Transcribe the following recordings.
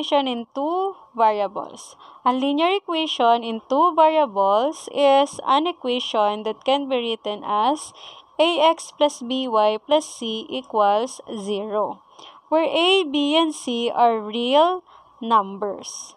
equation in two variables. A linear equation in two variables is an equation that can be written as ax plus by plus c equals 0, where a, b, and c are real numbers.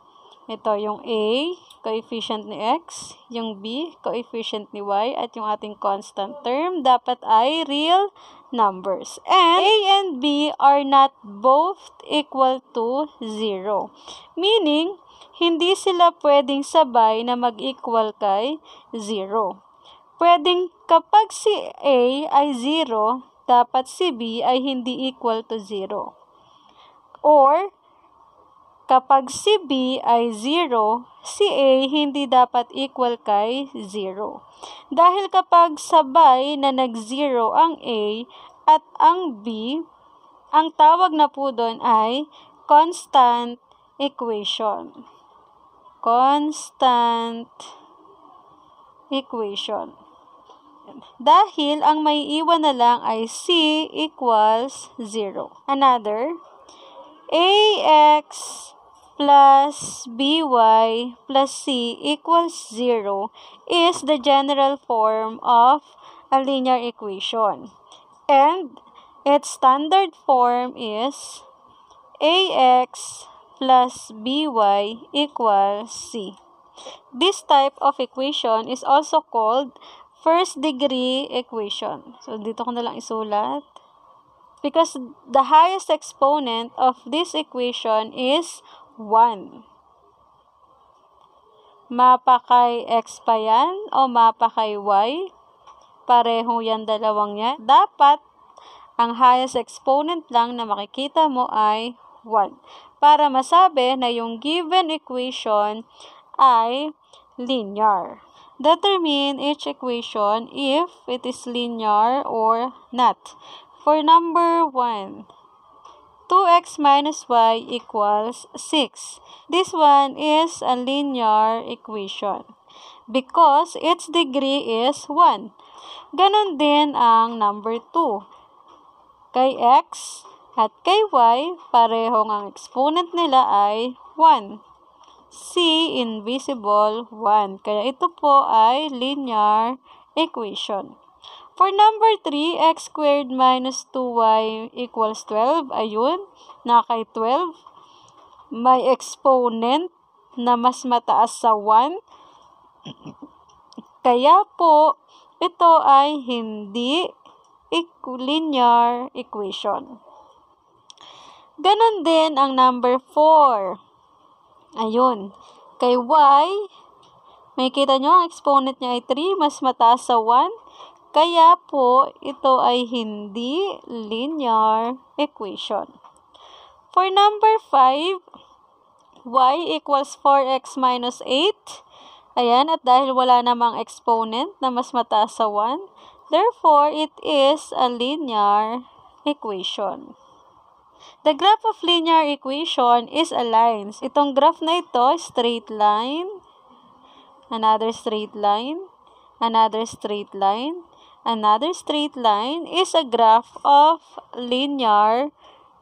Ito yung a, coefficient ni x, yung b, coefficient ni y, at yung ating constant term dapat ay real numbers. And A and B are not both equal to 0. Meaning, hindi sila pwedeng sabay na mag-equal kay 0. Pwedeng kapag si A ay 0, dapat si B ay hindi equal to 0. Or, Kapag si B ay 0, si A hindi dapat equal kay 0. Dahil kapag sabay na nag-0 ang A at ang B, ang tawag na po doon ay constant equation. Constant equation. Dahil ang may iwan na lang ay C equals 0. Another, ax plus by plus c equals 0 is the general form of a linear equation. And its standard form is ax plus by equals c. This type of equation is also called first degree equation. So, dito ko na lang isulat because the highest exponent of this equation is 1. Mapa kay x pa yan o mapa kay y? pareho yan dalawang yan. Dapat ang highest exponent lang na makikita mo ay 1. Para masabi na yung given equation ay linear. Determine each equation if it is linear or not. For number 1, 2x minus y equals 6. This one is a linear equation because its degree is 1. Ganon din ang number 2. Kay x at kay y, parehong ang exponent nila ay 1. C, invisible 1. Kaya ito po ay linear equation. For number 3, x squared minus 2y equals 12. Ayun, na kay 12. May exponent na mas mataas sa 1. Kaya po, ito ay hindi linear equation. Ganon din ang number 4. Ayun. Kay y, may kita nyo, ang exponent niya ay 3, mas mataas sa 1 kaya po, ito ay hindi linear equation. For number 5, y equals 4x minus 8. Ayan, at dahil wala namang exponent na mas mataas sa 1, therefore, it is a linear equation. The graph of linear equation is a line. Itong graph na ito, straight line, another straight line, another straight line, Another straight line is a graph of linear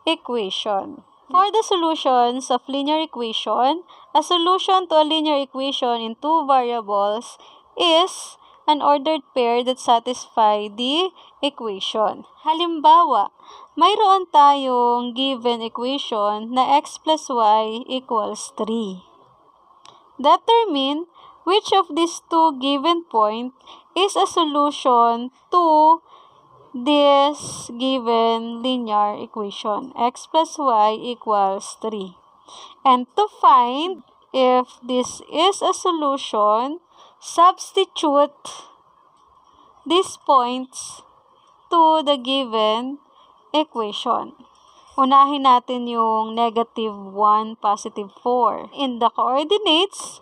equation. For the solutions of linear equation, a solution to a linear equation in two variables is an ordered pair that satisfy the equation. Halimbawa, mayroon tayong given equation na x plus y equals 3. Determine which of these two given points is a solution to this given linear equation. x plus y equals 3. And to find if this is a solution, substitute these points to the given equation. Unahin natin yung negative 1, positive 4. In the coordinates,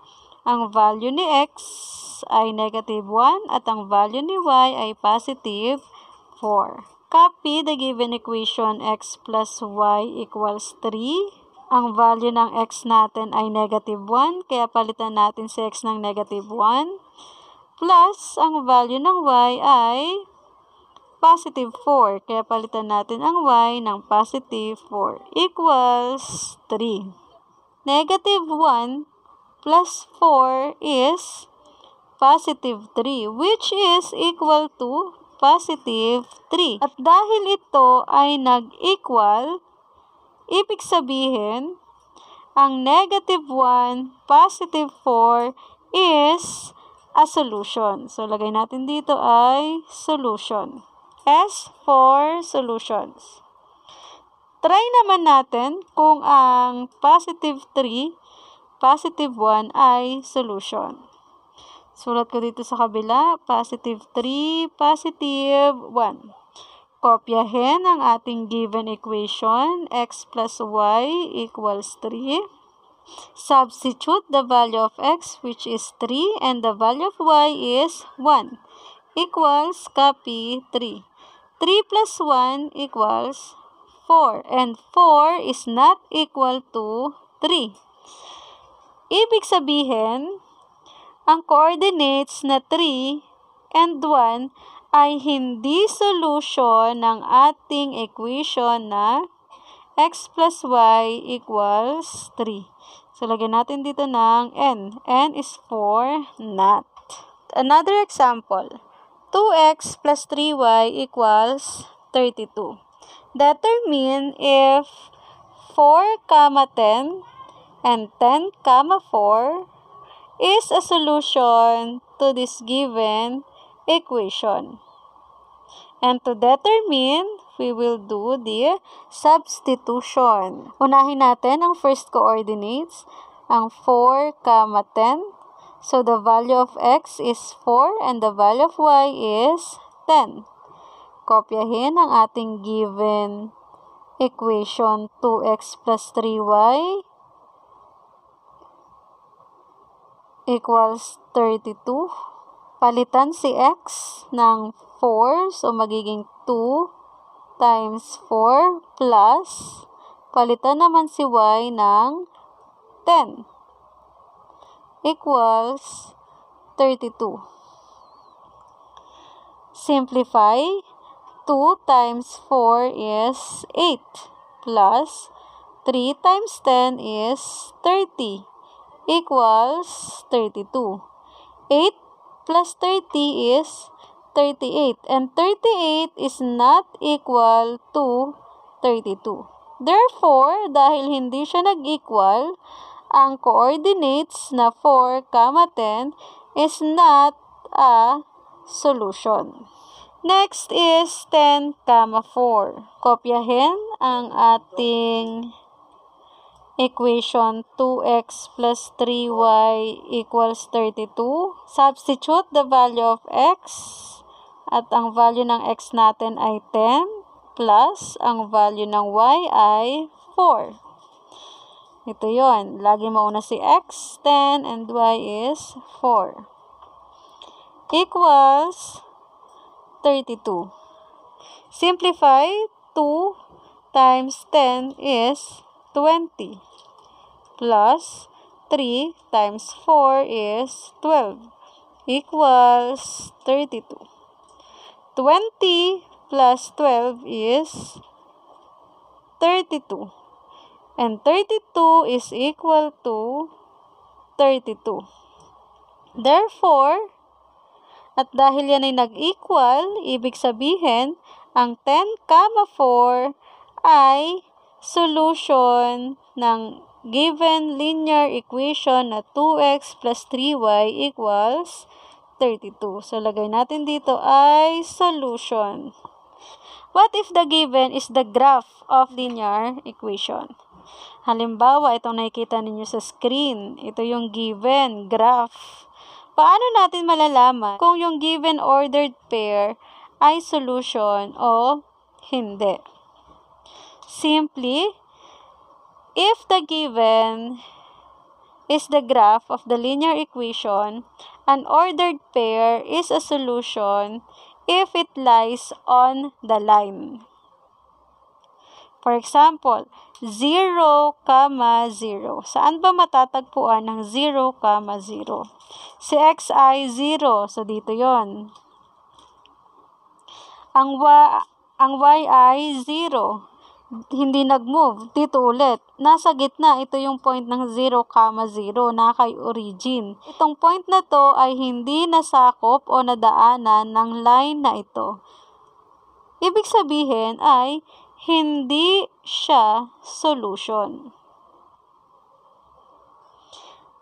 ang value ni x ay negative 1 at ang value ni y ay positive 4. Copy the given equation x plus y equals 3. Ang value ng x natin ay negative 1, kaya palitan natin si x ng negative 1. Plus, ang value ng y ay positive 4, kaya palitan natin ang y ng positive 4 equals 3. Negative 1 plus 4 is positive 3 which is equal to positive 3. At dahil ito ay nag-equal, ibig sabihin, ang negative 1, positive 4 is a solution. So, lagay natin dito ay solution. S for solutions. Try naman natin kung ang positive 3 Positive 1 ay solution. Sulat ko dito sa kabila, positive 3, positive 1. Kopyahin ang ating given equation, x plus y equals 3. Substitute the value of x which is 3 and the value of y is 1 equals copy 3. 3 plus 1 equals 4 and 4 is not equal to 3. Ibig sabihin, ang coordinates na 3 and 1 ay hindi solution ng ating equation na x plus y equals 3. So, lagyan natin dito ng n. n is 4, not. Another example, 2x plus 3y equals 32. Determine if 4, comma 10 and 10 comma 4 is a solution to this given equation. And to determine, we will do the substitution. Unahin natin ang first coordinates, ang 4, 10. So, the value of x is 4 and the value of y is 10. Kopyahin ang ating given equation 2x plus 3y equals 32. Palitan si x ng 4. So, magiging 2 times 4 plus palitan naman si y ng 10 equals 32. Simplify. 2 times 4 is 8 plus 3 times 10 is 30 equals 32. 8 plus 30 is 38. And 38 is not equal to 32. Therefore, dahil hindi siya nag-equal, ang coordinates na 4, 10 is not a solution. Next is 10, 4. Kopyahin ang ating equation 2x plus 3y equals 32. Substitute the value of x at ang value ng x natin ay 10 plus ang value ng y ay 4. Ito yon Lagi mauna si x, 10, and y is 4. Equals 32. Simplify 2 times 10 is 20 plus 3 times 4 is 12 equals 32. 20 plus 12 is 32. And 32 is equal to 32. Therefore, at dahil yan ay nag-equal, ibig sabihin, ang 10, 4 ay solution ng given linear equation na 2x plus 3y equals 32. So, lagay natin dito ay solution. What if the given is the graph of linear equation? Halimbawa, itong nakikita ninyo sa screen. Ito yung given graph. Paano natin malalaman kung yung given ordered pair ay solution o hindi? Simply, If the given is the graph of the linear equation, an ordered pair is a solution if it lies on the line. For example, 0, 0. Saan ba matatagpuan ng 0, 0? Si x ay 0. So, dito yon. Ang ang y ay 0 hindi nag-move. Dito ulit, nasa gitna, ito yung point ng 0, 0 na kay origin. Itong point na to ay hindi nasakop o nadaanan ng line na ito. Ibig sabihin ay hindi siya solution.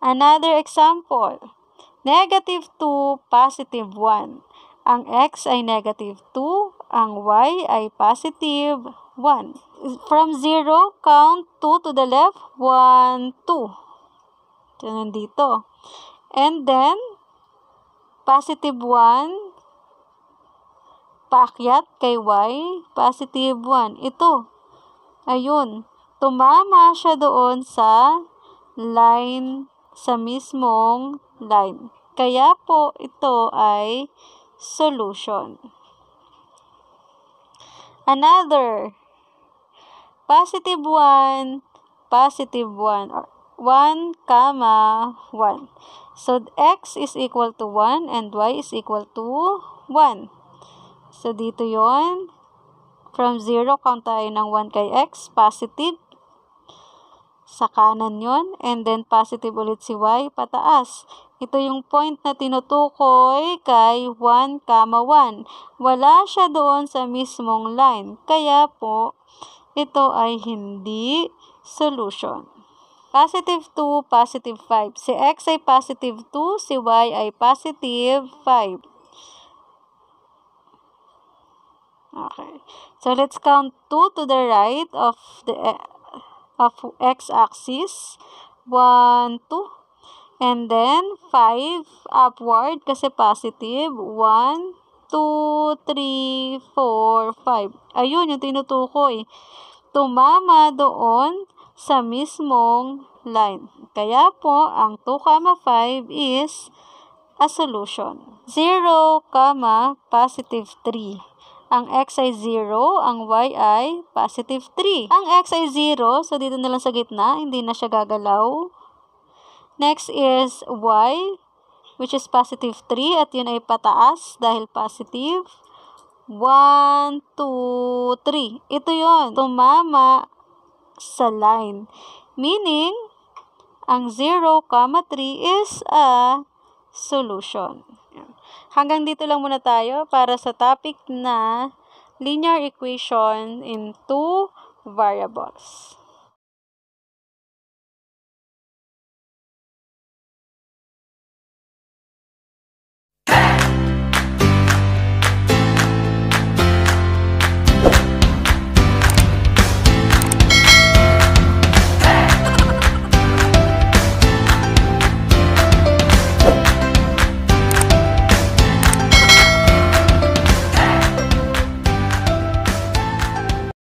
Another example, negative 2, positive 1. Ang x ay negative 2, ang y ay positive 1 from 0, count 2 to the left, 1, 2. Ganun dito. And then, positive 1, paakyat kay Y, positive 1. Ito, ayun, tumama siya doon sa line, sa mismong line. Kaya po, ito ay solution. Another, positive 1, positive 1, or 1, comma, 1. So, x is equal to 1 and y is equal to 1. So, dito yon From 0, count tayo ng 1 kay x, positive. Sa kanan yon And then, positive ulit si y, pataas. Ito yung point na tinutukoy kay 1, 1. Wala siya doon sa mismong line. Kaya po, ito ay hindi solution. Positive 2, positive 5. Si x ay positive 2, si y ay positive 5. Okay. So, let's count 2 to the right of the of x-axis. 1, 2. And then, 5 upward kasi positive. 1, 2, 3, 4, 5. Ayun, yung tinutukoy. Tumama doon sa mismong line. Kaya po, ang 2,5 is a solution. 0, positive 3. Ang x ay 0, ang y ay positive 3. Ang x ay 0, so dito na lang sa gitna, hindi na siya gagalaw. Next is y, which is positive 3 at yun ay pataas dahil positive 1, 2, 3. Ito yun, tumama sa line. Meaning, ang 0, 3 is a solution. Hanggang dito lang muna tayo para sa topic na linear equation in two variables.